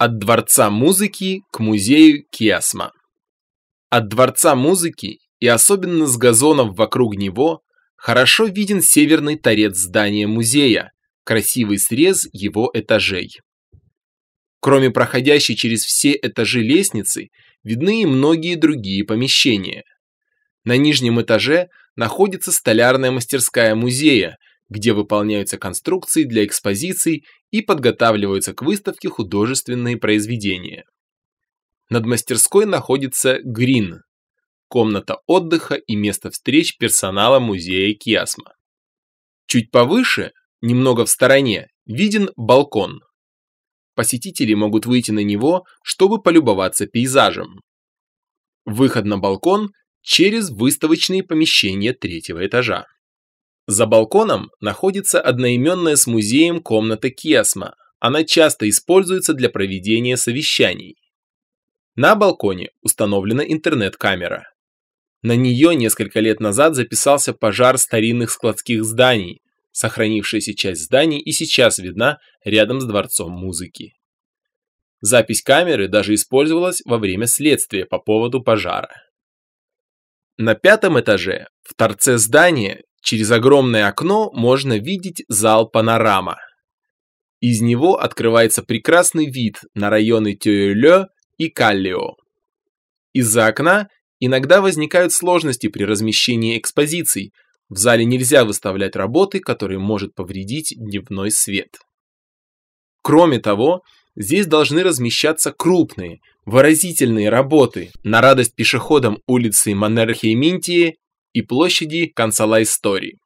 От Дворца музыки к музею Киасма. От Дворца музыки и особенно с газонов вокруг него хорошо виден северный торец здания музея, красивый срез его этажей. Кроме проходящей через все этажи лестницы, видны и многие другие помещения. На нижнем этаже находится столярная мастерская музея, где выполняются конструкции для экспозиций и подготавливаются к выставке художественные произведения. Над мастерской находится Грин – комната отдыха и место встреч персонала музея Киасма. Чуть повыше, немного в стороне, виден балкон. Посетители могут выйти на него, чтобы полюбоваться пейзажем. Выход на балкон через выставочные помещения третьего этажа. За балконом находится одноименная с музеем комната Киасма. Она часто используется для проведения совещаний. На балконе установлена интернет-камера. На нее несколько лет назад записался пожар старинных складских зданий. Сохранившаяся часть зданий и сейчас видна рядом с Дворцом музыки. Запись камеры даже использовалась во время следствия по поводу пожара. На пятом этаже, в торце здания, Через огромное окно можно видеть зал «Панорама». Из него открывается прекрасный вид на районы Тюэлё и Каллио. Из-за окна иногда возникают сложности при размещении экспозиций. В зале нельзя выставлять работы, которые может повредить дневной свет. Кроме того, здесь должны размещаться крупные, выразительные работы на радость пешеходам улицы Манерхейминтии и площади конца истории.